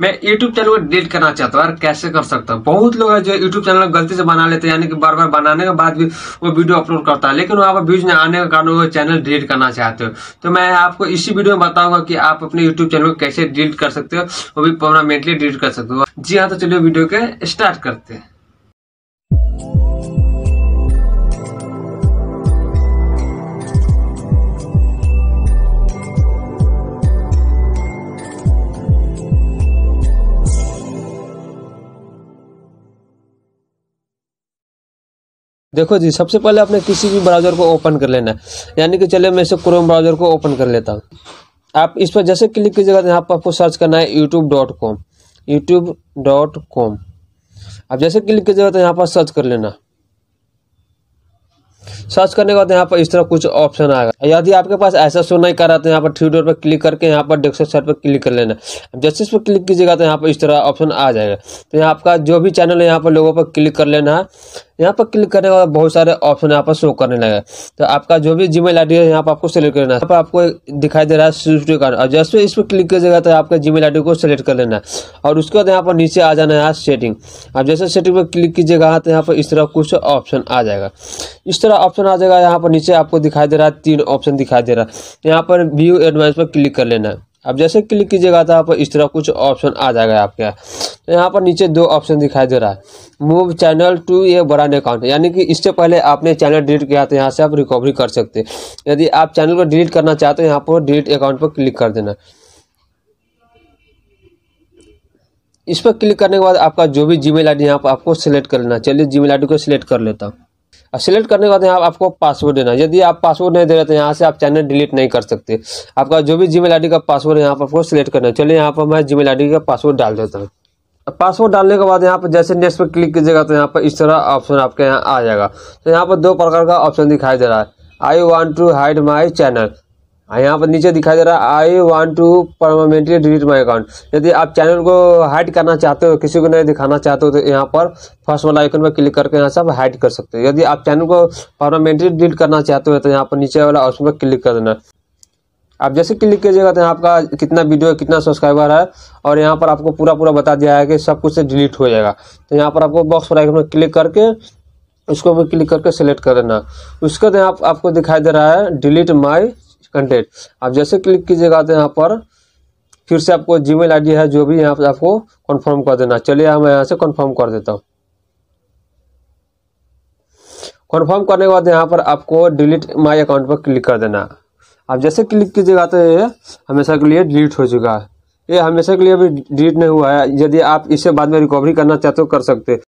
मैं YouTube channel को delete करना चाहता हूँ कैसे कर सकता हूँ बहुत लोग है जो यूट्यूब चैनल गलती से बना लेते हैं यानी कि बार बार बनाने के बाद भी वो वीडियो अपलोड करता है लेकिन वहाँ पर व्यूज आने के कारण वो चैनल डिलीट करना चाहते हो तो मैं आपको इसी वीडियो में बताऊंगा कि आप अपने यूट्यूब चैनल को कैसे डिलीट कर सकते हो वो भी परमानेंटली डिलीट कर सकते हो जी हाँ तो चलिए वीडियो के स्टार्ट करते हैं देखो जी सबसे पहले आपने किसी भी ब्राउज़र को ओपन कर लेना है यानी कि चले मैं इसे क्रोम ब्राउज़र को ओपन कर लेता हूँ आप इस पर जैसे क्लिक कीजिएगा तो यहाँ पर आपको सर्च करना है YouTube dot com YouTube dot com आप जैसे क्लिक कीजिएगा तो यहाँ पर सर्च कर लेना सर्च करने के बाद यहाँ पर इस तरह कुछ ऑप्शन आएगा यदि आपके पास ऐसा शो नहीं कर रहा तो यहाँ पर थ्री डॉट पर क्लिक करके यहाँ पर डेस्कटॉप साइड पर क्लिक कर लेना जैसे इस पर क्लिक कीजिएगा तो यहाँ पर इस तरह ऑप्शन आ जाएगा तो यहाँ आपका जो भी चैनल है यहाँ पर लोगों पर क्लिक कर लेना है यहाँ पर क्लिक करने के बाद बहुत सारे ऑप्शन यहाँ पर शो करने लगे तो आपका जो भी जीमेल आईडी है यहाँ पर आपको सेलेक्ट करना है यहाँ पर आपको दिखाई दे रहा है स्विफ्ट कार्ड और जैसे इस पर क्लिक कीजिएगा तो आपका जीमेल आईडी को सेलेक्ट कर लेना है और उसके बाद यहाँ पर नीचे आ जाना है सेटिंग अब जैसे सेटिंग पर क्लिक कीजिएगा तो यहाँ पर इस तरह कुछ ऑप्शन आ जाएगा इस तरह ऑप्शन आ जाएगा यहाँ पर नीचे आपको दिखाई दे रहा है तीन ऑप्शन दिखाई दे रहा है यहाँ पर व्यू एडवांस पर क्लिक कर लेना है अब जैसे क्लिक कीजिएगा तो यहाँ पर इस तरह कुछ ऑप्शन आ जाएगा आपके तो यहाँ पर नीचे दो ऑप्शन दिखाई दे रहा है मूव चैनल टू ये बरान अकाउंट यानी कि इससे पहले आपने चैनल डिलीट किया तो यहाँ से आप रिकवरी कर सकते हैं यदि आप चैनल को डिलीट करना चाहते हैं यहाँ पर डिलीट अकाउंट पर क्लिक कर देना इस पर क्लिक करने के बाद आपका जो भी जी मेल आई डी यहाँ पर आपको सिलेक्ट कर लेना चलिए जी मेल आई डी को सिलेक्ट कर लेता हूँ सिलेक्ट करने के बाद यहाँ आपको पासवर्ड देना यदि आप पासवर्ड नहीं दे रहे तो यहाँ से आप चैनल डिलीट नहीं कर सकते आपका जो भी जीमेल आईडी का पासवर्ड यहाँ पर आपको सिलेक्ट करना है चलिए यहाँ पर मैं जीमेल आईडी का पासवर्ड डाल देता हूँ पासवर्ड डालने के बाद यहाँ पर जैसे नेक्स्ट पर क्लिक कीजिएगा तो यहाँ पर इस तरह ऑप्शन आपके यहाँ आ जाएगा तो यहाँ पर दो प्रकार का ऑप्शन दिखाई दे रहा है I want to hide my channel हाँ, यहाँ पर नीचे दिखाई दे रहा है I want to permanently delete my account यदि आप चैनल को हाइड करना चाहते हो किसी को नहीं दिखाना चाहते हो तो यहाँ पर फर्स्ट वाला आइकन पर क्लिक करके यहाँ से आप हाइड कर सकते हो यदि आप चैनल को परमानेंटली डिलीट करना चाहते हो तो यहाँ पर नीचे वाला ऑप्शन पर क्लिक कर देना आप जैसे क्लिक कीजिएगा तो यहाँ आपका कितना वीडियो है कितना सब्सक्राइबर है और यहाँ पर आपको पूरा पूरा बता दिया है कि सब कुछ डिलीट हो जाएगा तो यहाँ पर आपको बॉक्स पर आइकन पर क्लिक करके उसको भी क्लिक करके सेलेक्ट कर देना उसके बाद यहाँ आपको दिखाई दे रहा है डिलीट माई कंटेंट आप जैसे क्लिक कीजिएगा तो यहाँ पर फिर से आपको जी मेल है जो भी यहाँ पर आपको कन्फर्म कर देना चलिए मैं यहाँ से कन्फर्म कर देता हूँ कन्फर्म करने के बाद यहाँ पर आपको डिलीट माई अकाउंट पर क्लिक कर देना आप जैसे क्लिक कीजिएगा तो ये हमेशा के लिए डिलीट हो चुका है ये हमेशा के लिए अभी डिलीट नहीं हुआ है यदि आप इसे बाद में रिकवरी करना चाहते हो कर सकते